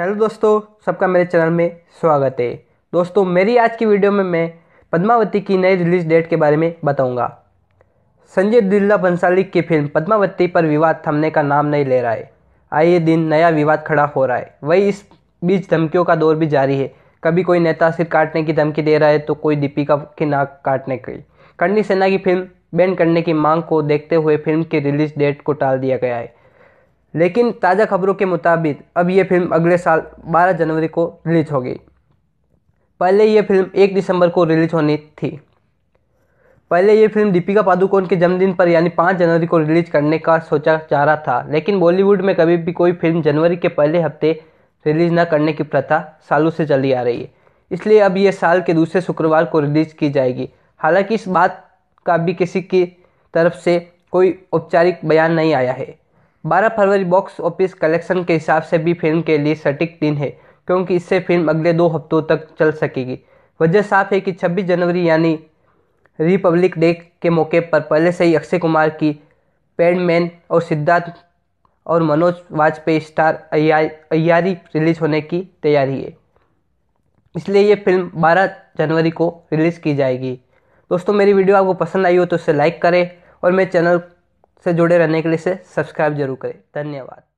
hello दोस्तों सबका मेरे चैनल में स्वागत है दोस्तों मेरी आज की वीडियो में मैं पद्मावती की नई रिलीज डेट के बारे में बताऊंगा संजय दिल्ला भंसाली की फिल्म पद्मावती पर विवाद थमने का नाम नहीं ले रहा है आए दिन नया विवाद खड़ा हो रहा है वही इस बीच धमकियों का दौर भी जारी है कभी कोई नेता सिर काटने की धमकी दे रहा है तो कोई दीपिका की नाक काटने की कर्णी सेना की फिल्म बैन करने की मांग को देखते हुए फिल्म की रिलीज डेट को टाल दिया गया है लेकिन ताज़ा खबरों के मुताबिक अब ये फिल्म अगले साल 12 जनवरी को रिलीज हो गई पहले ये फिल्म 1 दिसंबर को रिलीज होनी थी पहले ये फिल्म दीपिका पादुकोण के जन्मदिन पर यानी 5 जनवरी को रिलीज करने का सोचा जा रहा था लेकिन बॉलीवुड में कभी भी कोई फिल्म जनवरी के पहले हफ्ते रिलीज न करने की प्रथा सालों से चली आ रही है इसलिए अब ये साल के दूसरे शुक्रवार को रिलीज की जाएगी हालांकि इस बात का भी किसी की तरफ से कोई औपचारिक बयान नहीं आया है 12 फरवरी बॉक्स ऑफिस कलेक्शन के हिसाब से भी फिल्म के लिए सटीक दिन है क्योंकि इससे फिल्म अगले दो हफ्तों तक चल सकेगी वजह साफ है कि 26 जनवरी यानी रिपब्लिक डे के मौके पर पहले से ही अक्षय कुमार की पैडमैन और सिद्धार्थ और मनोज वाजपेयी स्टार अयारी रिलीज होने की तैयारी है इसलिए ये फिल्म 12 जनवरी को रिलीज़ की जाएगी दोस्तों मेरी वीडियो आपको पसंद आई हो तो इसे लाइक करें और मेरे चैनल से जुड़े रहने के लिए इसे सब्सक्राइब जरूर करें धन्यवाद